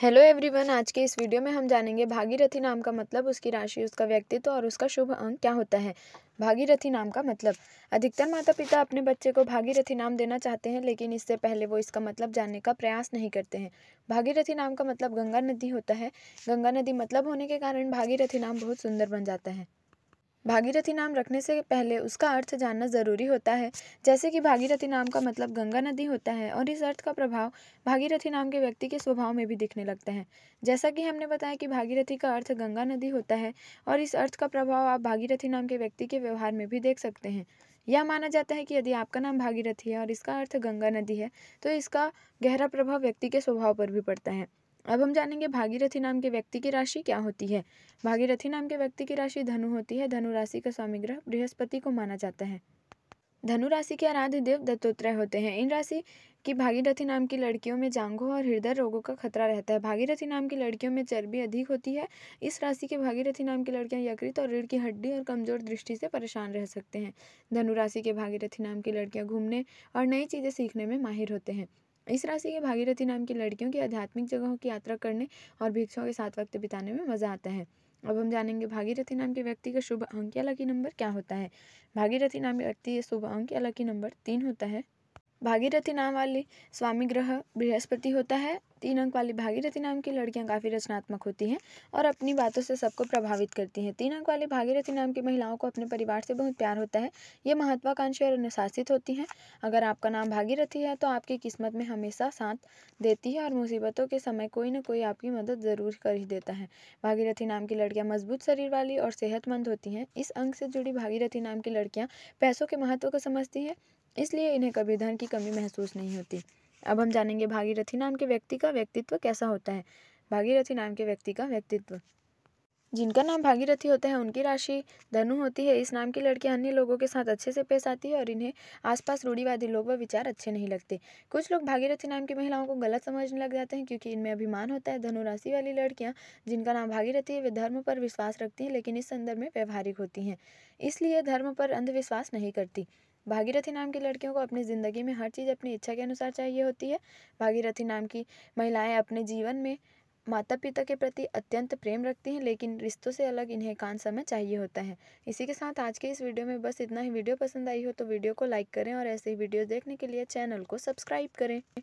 hello everyone आज के इस वीडियो में हम जानेंगे भागीरथी नाम का मतलब उसकी राशि उसका व्यक्तित्व और उसका शुभ अंक क्या होता है भागीरथी नाम का मतलब अधिकतर माता पिता अपने बच्चे को भागीरथी नाम देना चाहते हैं लेकिन इससे पहले वो इसका मतलब जानने का प्रयास नहीं करते हैं भागीरथी नाम का मतलब गंगा नदी होता है गंगा नदी मतलब होने के कारण भागीरथी नाम बहुत सुंदर बन जाता है भागीरथी नाम रखने से पहले उसका अर्थ जानना ज़रूरी होता है जैसे कि भागीरथी नाम का मतलब गंगा नदी होता है और इस अर्थ का प्रभाव भागीरथी नाम के व्यक्ति के स्वभाव में भी दिखने लगता है जैसा कि हमने बताया कि भागीरथी का अर्थ गंगा नदी होता है और इस अर्थ का प्रभाव आप भागीरथी नाम के व्यक्ति के व्यवहार में भी देख सकते हैं यह माना जाता है कि यदि आपका नाम भागीरथी है और इसका अर्थ गंगा नदी है तो इसका गहरा प्रभाव व्यक्ति के स्वभाव पर भी पड़ता है अब हम जानेंगे भागीरथी नाम के व्यक्ति की राशि क्या होती है भागीरथी नाम के व्यक्ति की राशि धनु होती है धनु राशि का स्वामी ग्रह बृहस्पति को माना जाता है धनु राशि के आराध्य देव दत्तोत्रय होते हैं इन राशि की भागीरथी नाम की लड़कियों में जांघों और हृदय रोगों का खतरा रहता है भागीरथी नाम की लड़कियों में चर्बी अधिक होती है इस राशि के भागीरथी नाम की लड़कियां यकृत और रीढ़ की हड्डी और कमजोर दृष्टि से परेशान रह सकते हैं धनु राशि के भागीरथी नाम की लड़कियां घूमने और नई चीज़ें सीखने में माहिर होते हैं इस राशि के भागीरथी नाम की लड़कियों की आध्यात्मिक जगहों की यात्रा करने और भिक्षुओं के साथ वक्त बिताने में मजा आता है अब हम जानेंगे भागीरथी नाम के व्यक्ति का शुभ अंक या लकी नंबर क्या होता है भागीरथी नाम के व्यक्ति शुभ अंक या लकी नंबर तीन होता है भागीरथी नाम वाले स्वामी ग्रह बृहस्पति होता है तीन अंक वाली भागीरथी नाम की लड़कियां काफ़ी रचनात्मक होती हैं और अपनी बातों से सबको प्रभावित करती हैं तीन अंक वाली भागीरथी नाम की महिलाओं को अपने परिवार से बहुत प्यार होता है ये महत्वाकांक्षी और अनुशासित होती हैं अगर आपका नाम भागीरथी है तो आपकी किस्मत में हमेशा साथ देती है और मुसीबतों के समय कोई ना कोई आपकी मदद ज़रूर कर ही देता है भागीरथी नाम की लड़कियाँ मजबूत शरीर वाली और सेहतमंद होती हैं इस अंक से जुड़ी भागीरथी नाम की लड़कियाँ पैसों के महत्व को समझती हैं इसलिए इन्हें कभी धन की कमी महसूस नहीं होती अब हम जानेंगे भागीरथी नाम के व्यक्ति का व्यक्तित्व कैसा होता है भागीरथी नाम के व्यक्ति का व्यक्तित्व जिनका नाम भागीरथी होता है उनकी राशि धनु होती है इस नाम की लड़की अन्य लोगों के साथ अच्छे से पेश आती है और इन्हें आसपास रूढ़ीवादी लोग व विचार अच्छे नहीं लगते कुछ लोग भागीरथी नाम की महिलाओं को गलत समझने लग जाते हैं क्योंकि इनमें अभिमान होता है धनु राशि वाली लड़कियाँ जिनका नाम भागीरथी है वे धर्म पर विश्वास रखती हैं लेकिन इस संदर्भ में व्यवहारिक होती हैं इसलिए धर्म पर अंधविश्वास नहीं करती भागीरथी नाम की लड़कियों को अपनी ज़िंदगी में हर चीज़ अपनी इच्छा के अनुसार चाहिए होती है भागीरथी नाम की महिलाएं अपने जीवन में माता पिता के प्रति अत्यंत प्रेम रखती हैं लेकिन रिश्तों से अलग इन्हें एकांत समय चाहिए होता है इसी के साथ आज के इस वीडियो में बस इतना ही वीडियो पसंद आई हो तो वीडियो को लाइक करें और ऐसे ही वीडियो देखने के लिए चैनल को सब्सक्राइब करें